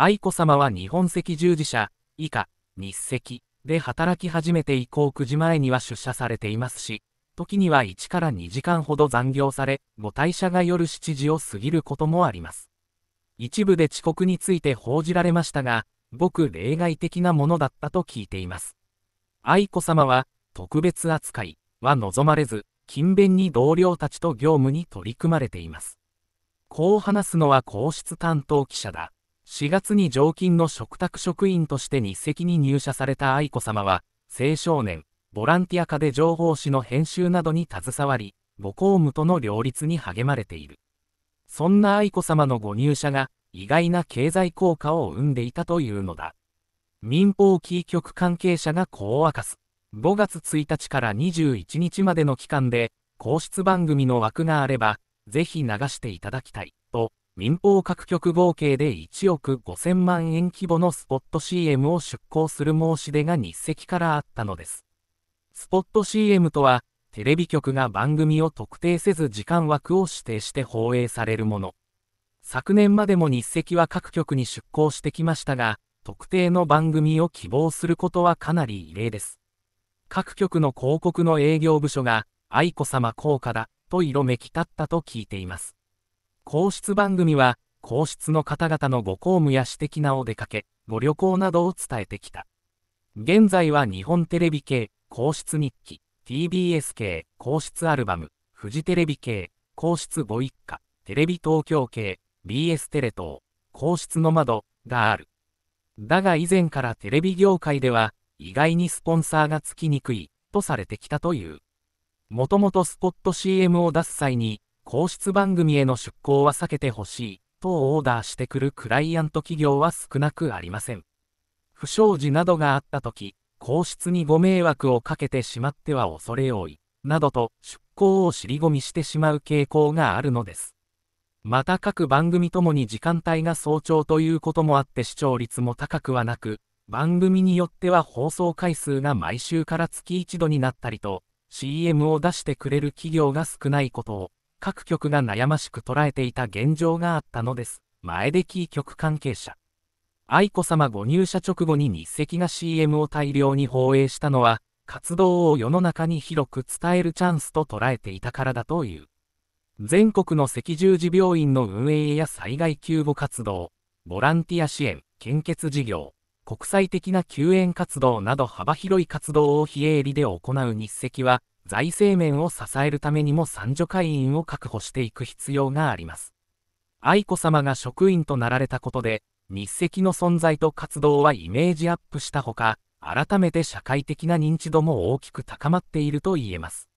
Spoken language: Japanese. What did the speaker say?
愛子さまは日本赤十字社、以下、日赤で働き始めて以降9時前には出社されていますし、時には1から2時間ほど残業され、ご退社が夜7時を過ぎることもあります。一部で遅刻について報じられましたが、ごく例外的なものだったと聞いています。愛子さまは、特別扱いは望まれず、勤勉に同僚たちと業務に取り組まれています。こう話すのは皇室担当記者だ。4月に常勤の嘱託職員として日赤に入社された愛子さまは、青少年、ボランティア課で情報誌の編集などに携わり、ご公務との両立に励まれている。そんな愛子さまのご入社が、意外な経済効果を生んでいたというのだ。民放キー局関係者がこう明かす。5月1日から21日までの期間で、皇室番組の枠があれば、ぜひ流していただきたい、と、民放各局合計で1億5000万円規模のスポット CM を出稿する申し出が日赤からあったのです。スポット CM とは、テレビ局が番組を特定せず時間枠を指定して放映されるもの。昨年までも日赤は各局に出向してきましたが、特定の番組を希望することはかなり異例です。各局の広告の営業部署が、愛子さま効果だ、と色めき立ったと聞いています。皇室番組は、皇室の方々のご公務や私的なお出かけ、ご旅行などを伝えてきた。現在は日本テレビ系、皇室日記、TBS 系、皇室アルバム、フジテレビ系、皇室ご一家、テレビ東京系、BS テレ東、皇室の窓がある。だが以前からテレビ業界では、意外にスポンサーがつきにくい、とされてきたという。もともとスポット CM を出す際に、皇室番組への出向は避けてほしい、とオーダーしてくるクライアント企業は少なくありません。不祥事などがあった時、皇室にご迷惑をかけてしまっては恐れ多い、などと出向を尻込みしてしまう傾向があるのです。また各番組ともに時間帯が早朝ということもあって視聴率も高くはなく、番組によっては放送回数が毎週から月1度になったりと、CM を出してくれる企業が少ないことを、各局が悩ましく捉えていた現状があったのです。前出キ局関係者。愛子さまご入社直後に日赤が CM を大量に放映したのは、活動を世の中に広く伝えるチャンスと捉えていたからだという。全国の赤十字病院の運営や災害救護活動、ボランティア支援、献血事業、国際的な救援活動など幅広い活動を非営利で行う日赤は、財政面を支えるためにも三女会員を確保していく必要があります。愛子さまが職員となられたことで、日赤の存在と活動はイメージアップしたほか、改めて社会的な認知度も大きく高まっていると言えます。